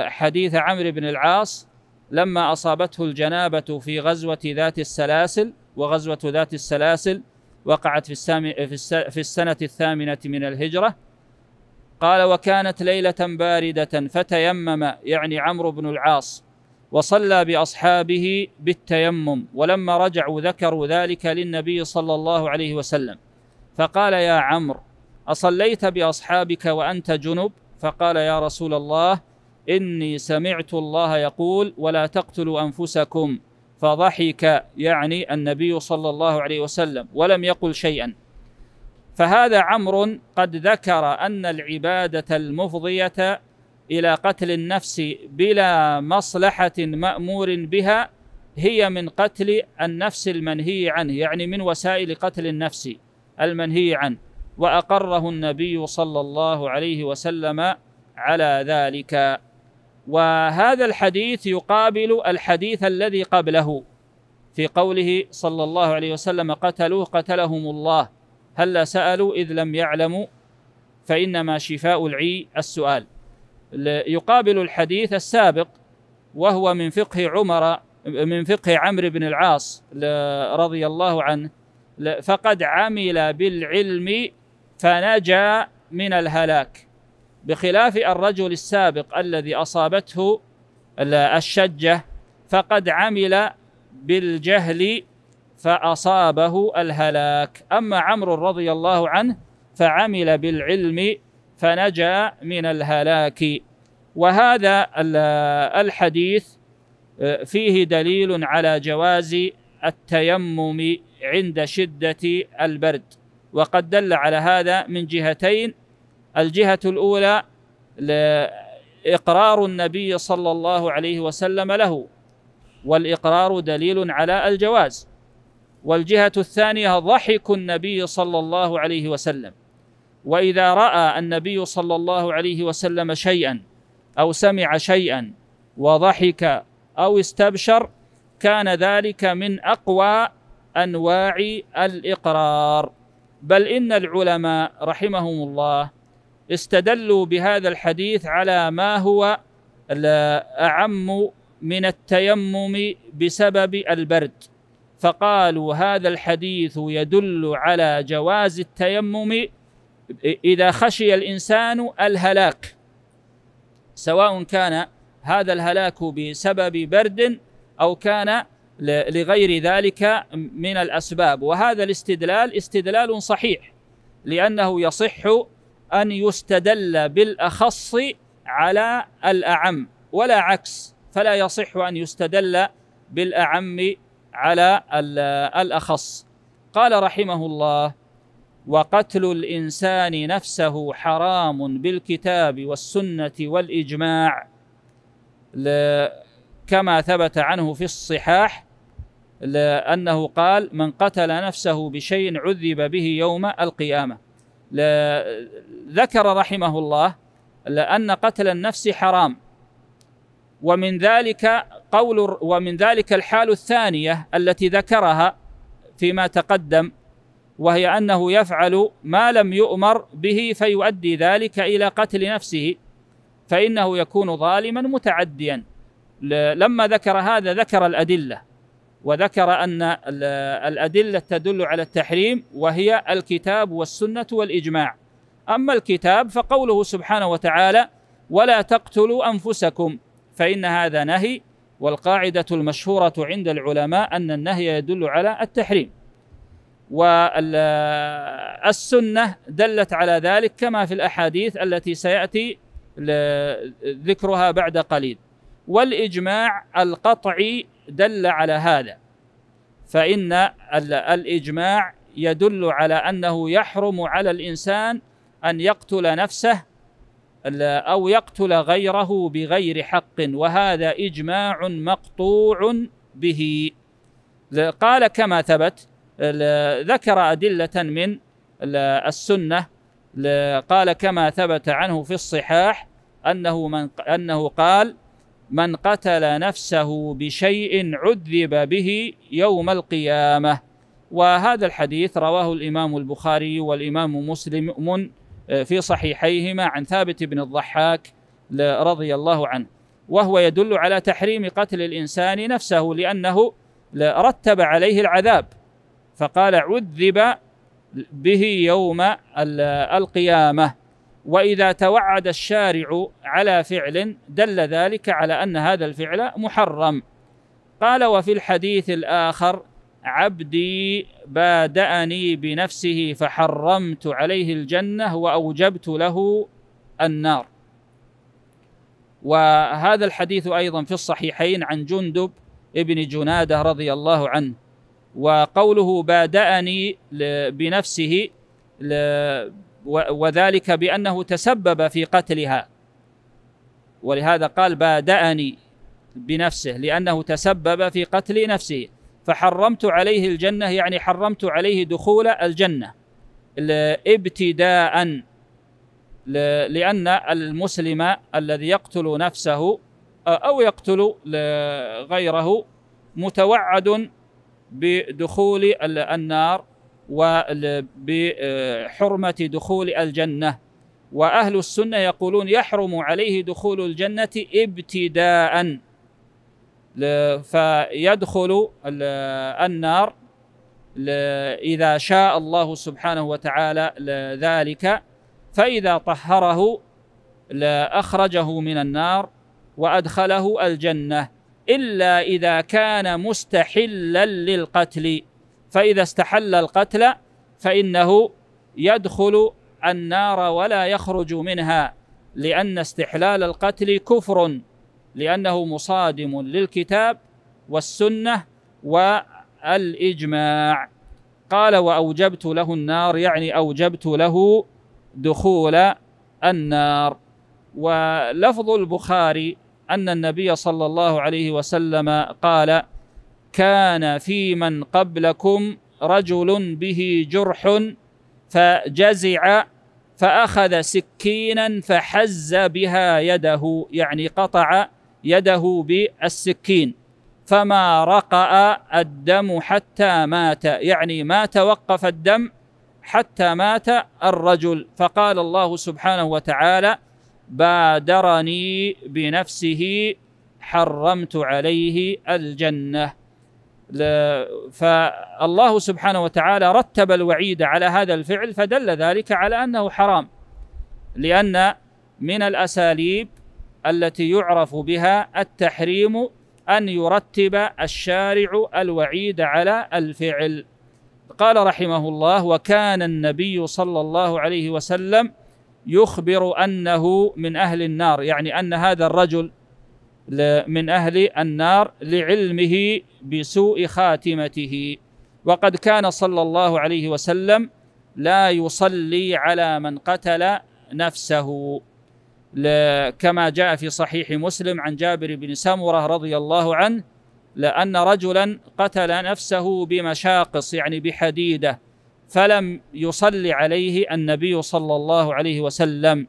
حديث عمرو بن العاص لما أصابته الجنابة في غزوة ذات السلاسل وغزوة ذات السلاسل وقعت في, السام في السنة الثامنة من الهجرة قال وكانت ليلة باردة فتيمم يعني عمرو بن العاص وصلى باصحابه بالتيمم ولما رجعوا ذكروا ذلك للنبي صلى الله عليه وسلم فقال يا عمرو اصليت باصحابك وانت جنب فقال يا رسول الله اني سمعت الله يقول ولا تقتلوا انفسكم فضحك يعني النبي صلى الله عليه وسلم ولم يقل شيئا فهذا عمرو قد ذكر ان العباده المفضيه الى قتل النفس بلا مصلحه مامور بها هي من قتل النفس المنهي عنه يعني من وسائل قتل النفس المنهي عنه واقره النبي صلى الله عليه وسلم على ذلك وهذا الحديث يقابل الحديث الذي قبله في قوله صلى الله عليه وسلم قتلوه قتلهم الله هلا سالوا اذ لم يعلموا فانما شفاء العي السؤال يقابل الحديث السابق وهو من فقه عمر من فقه عمرو بن العاص رضي الله عنه فقد عمل بالعلم فنجا من الهلاك بخلاف الرجل السابق الذي اصابته الشجه فقد عمل بالجهل فاصابه الهلاك اما عمرو رضي الله عنه فعمل بالعلم فنجا من الهلاك وهذا الحديث آه، فيه دليل على جواز التيمم عند شدة البرد وقد دل على هذا من جهتين الجهة الأولى إقرار النبي صلى الله عليه وسلم له والإقرار دليل على الجواز والجهة الثانية ضحك النبي صلى الله عليه وسلم واذا راى النبي صلى الله عليه وسلم شيئا او سمع شيئا وضحك او استبشر كان ذلك من اقوى انواع الاقرار بل ان العلماء رحمهم الله استدلوا بهذا الحديث على ما هو اعم من التيمم بسبب البرد فقالوا هذا الحديث يدل على جواز التيمم إذا خشي الإنسان الهلاك سواء كان هذا الهلاك بسبب برد أو كان لغير ذلك من الأسباب وهذا الاستدلال استدلال صحيح لأنه يصح أن يستدل بالأخص على الأعم ولا عكس فلا يصح أن يستدل بالأعم على الأخص قال رحمه الله وقتل الانسان نفسه حرام بالكتاب والسنه والاجماع كما ثبت عنه في الصحاح لأنه قال من قتل نفسه بشيء عذب به يوم القيامة ذكر رحمه الله لأن قتل النفس حرام ومن ذلك قول ومن ذلك الحال الثانية التي ذكرها فيما تقدم وهي انه يفعل ما لم يؤمر به فيؤدي ذلك الى قتل نفسه فانه يكون ظالما متعديا لما ذكر هذا ذكر الادله وذكر ان الادله تدل على التحريم وهي الكتاب والسنه والاجماع اما الكتاب فقوله سبحانه وتعالى ولا تقتلوا انفسكم فان هذا نهي والقاعده المشهوره عند العلماء ان النهي يدل على التحريم والسنه دلت على ذلك كما في الاحاديث التي سياتي ذكرها بعد قليل والاجماع القطعي دل على هذا فان الاجماع يدل على انه يحرم على الانسان ان يقتل نفسه او يقتل غيره بغير حق وهذا اجماع مقطوع به قال كما ثبت ذكر أدلة من السنة قال كما ثبت عنه في الصحاح أنه, من أنه قال من قتل نفسه بشيء عذب به يوم القيامة وهذا الحديث رواه الإمام البخاري والإمام مسلم آه، في صحيحيهما عن ثابت بن الضحاك رضي الله عنه وهو يدل على تحريم قتل الإنسان نفسه لأنه رتب عليه العذاب فقال عذب به يوم القيامه واذا توعد الشارع على فعل دل ذلك على ان هذا الفعل محرم قال وفي الحديث الاخر عبدي بادأني بنفسه فحرمت عليه الجنة وأوجبت له النار. وهذا الحديث أيضا في الصحيحين عن جندب ابن جنادة رضي الله عنه وقوله بادأني بنفسه وذلك بأنه تسبب في قتلها ولهذا قال بادأني بنفسه لأنه تسبب في قتل نفسه فحرمت عليه الجنة يعني حرمت عليه دخول الجنة ابتداء لأن المسلم الذي يقتل نفسه أو يقتل غيره متوعد بدخول النار وبحرمة دخول الجنة وأهل السنة يقولون يحرم عليه دخول الجنة ابتداء فيدخل النار إذا شاء الله سبحانه وتعالى ذلك فإذا طهره أخرجه من النار وأدخله الجنة إلا إذا كان مستحلا للقتل فإذا استحل القتل فإنه يدخل النار ولا يخرج منها لأن استحلال القتل كفر لأنه مصادم للكتاب والسنة والإجماع قال وأوجبت له النار يعني أوجبت له دخول النار ولفظ البخاري أن النبي صلى الله عليه وسلم قال كان في من قبلكم رجل به جرح فجزع فأخذ سكينا فحز بها يده يعني قطع يده بالسكين فما رقأ الدم حتى مات يعني ما توقف الدم حتى مات الرجل فقال الله سبحانه وتعالى بادرني بنفسه حرمت عليه الجنه فالله سبحانه وتعالى رتب الوعيد على هذا الفعل فدل ذلك على انه حرام لان من الاساليب التي يعرف بها التحريم ان يرتب الشارع الوعيد على الفعل قال رحمه الله وكان النبي صلى الله عليه وسلم يخبر أنه من أهل النار يعني أن هذا الرجل من أهل النار لعلمه بسوء خاتمته وقد كان صلى الله عليه وسلم لا يصلي على من قتل نفسه كما جاء في صحيح مسلم عن جابر بن سمره رضي الله عنه لأن رجلا قتل نفسه بمشاقص يعني بحديده فلم يصلي عليه النبي صلى الله عليه وسلم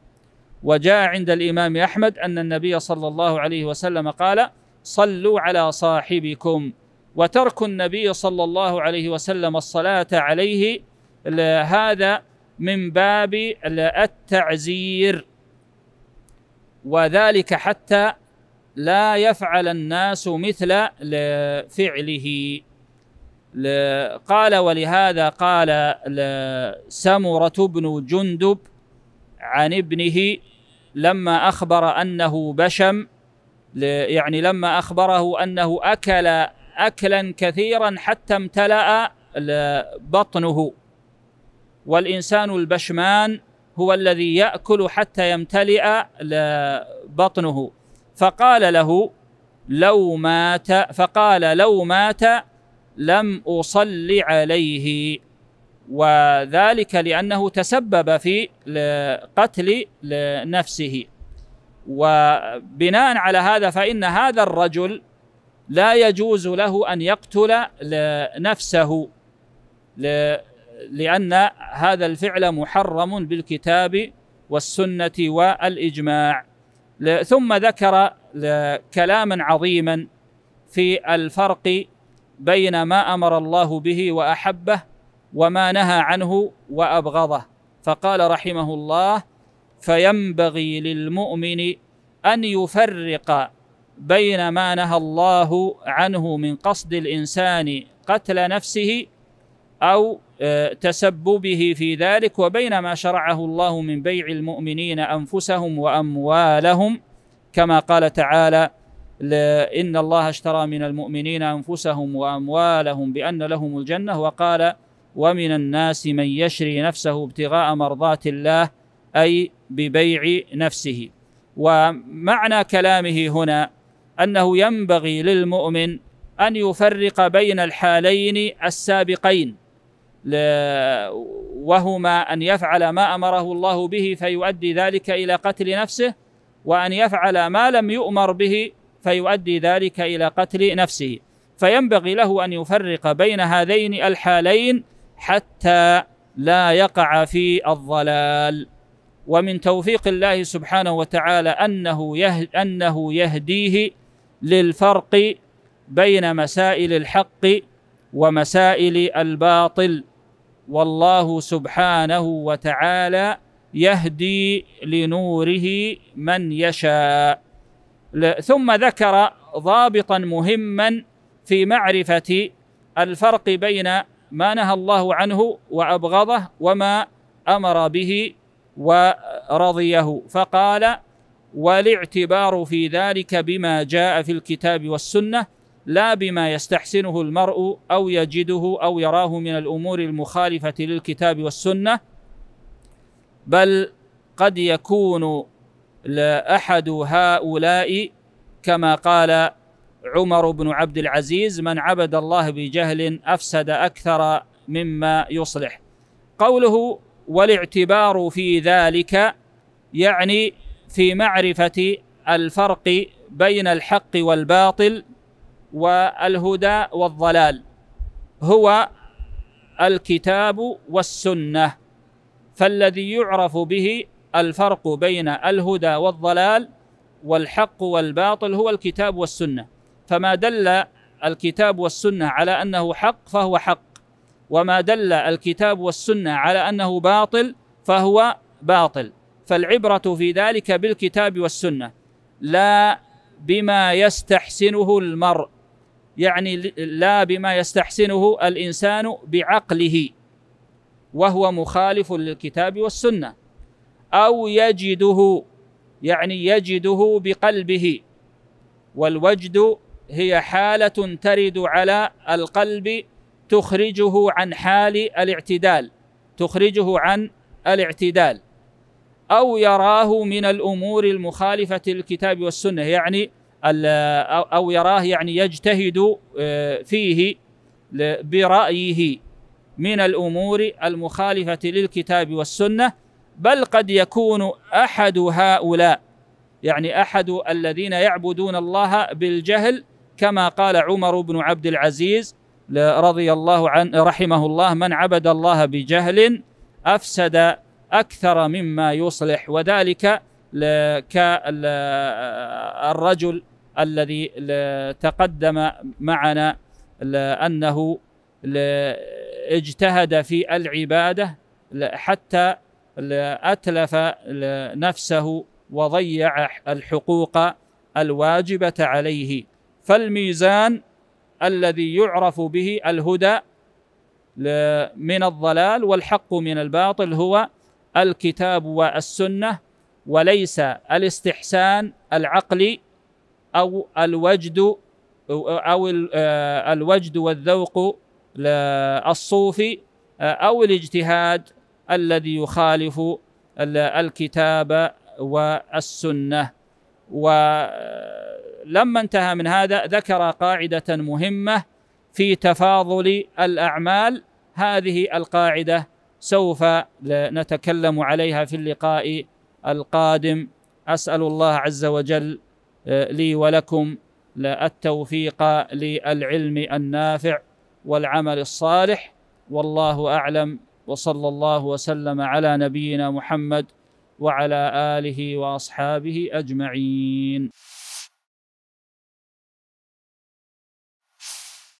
وجاء عند الامام احمد ان النبي صلى الله عليه وسلم قال صلوا على صاحبكم وترك النبي صلى الله عليه وسلم الصلاه عليه هذا من باب التعزير وذلك حتى لا يفعل الناس مثل فعله قال ولهذا قال سمرة بن جندب عن ابنه لما أخبر أنه بشم يعني لما أخبره أنه أكل أكلا كثيرا حتى امتلأ بطنه والإنسان البشمان هو الذي يأكل حتى يمتلئ بطنه فقال له لو مات فقال لو مات لم اصلي عليه وذلك لانه تسبب في قتل نفسه وبناء على هذا فان هذا الرجل لا يجوز له ان يقتل نفسه لان هذا الفعل محرم بالكتاب والسنه والاجماع ثم ذكر كلاما عظيما في الفرق بين ما امر الله به واحبه وما نهى عنه وابغضه فقال رحمه الله فينبغي للمؤمن ان يفرق بين ما نهى الله عنه من قصد الانسان قتل نفسه او آه، تسببه في ذلك وبين ما شرعه الله من بيع المؤمنين انفسهم واموالهم كما قال تعالى إن الله اشترى من المؤمنين أنفسهم وأموالهم بأن لهم الجنة وقال ومن الناس من يشري نفسه ابتغاء مرضات الله أي ببيع نفسه ومعنى كلامه هنا أنه ينبغي للمؤمن أن يفرق بين الحالين السابقين وهما أن يفعل ما أمره الله به فيؤدي ذلك إلى قتل نفسه وأن يفعل ما لم يؤمر به فيؤدي ذلك الى قتل نفسه فينبغي له ان يفرق بين هذين الحالين حتى لا يقع في الضلال ومن توفيق الله سبحانه وتعالى انه انه يهديه للفرق بين مسائل الحق ومسائل الباطل والله سبحانه وتعالى يهدي لنوره من يشاء ثم ذكر ضابطا مهما في معرفه الفرق بين ما نهى الله عنه وابغضه وما امر به ورضيه فقال والاعتبار في ذلك بما جاء في الكتاب والسنه لا بما يستحسنه المرء او يجده او يراه من الامور المخالفه للكتاب والسنه بل قد يكون أحد هؤلاء كما قال عمر بن عبد العزيز من عبد الله بجهل أفسد أكثر مما يصلح قوله والاعتبار في ذلك يعني في معرفة الفرق بين الحق والباطل والهدى والضلال هو الكتاب والسنه فالذي يعرف به الفرق بين الهدى والضلال والحق والباطل هو الكتاب والسنه فما دل الكتاب والسنه على انه حق فهو حق وما دل الكتاب والسنه على انه باطل فهو باطل فالعبره في ذلك بالكتاب والسنه لا بما يستحسنه المرء يعني لا بما يستحسنه الانسان بعقله وهو مخالف للكتاب والسنه أو يجده يعني يجده بقلبه والوجد هي حالة ترد على القلب تخرجه عن حال الاعتدال تخرجه عن الاعتدال أو يراه من الأمور المخالفة للكتاب والسنة يعني أو يراه يعني يجتهد آه، فيه برأيه من الأمور المخالفة للكتاب والسنة بل قد يكون احد هؤلاء يعني احد الذين يعبدون الله بالجهل كما قال عمر بن عبد العزيز رضي الله عن رحمه الله من عبد الله بجهل افسد اكثر مما يصلح وذلك كالرجل الذي تقدم معنا انه اجتهد في العباده حتى أتلف نفسه وضيع الحقوق الواجبة عليه فالميزان الذي يعرف به الهدى من الضلال والحق من الباطل هو الكتاب والسنة وليس الاستحسان العقلي أو الوجد أو آه، الوجد والذوق الصوفي آه، أو الاجتهاد الذي يخالف الكتاب والسنه ولما انتهى من هذا ذكر قاعده مهمه في تفاضل الاعمال هذه القاعده سوف نتكلم عليها في اللقاء القادم اسال الله عز وجل آه، لي ولكم التوفيق للعلم النافع والعمل الصالح والله اعلم وصلى الله وسلم على نبينا محمد وعلى اله واصحابه اجمعين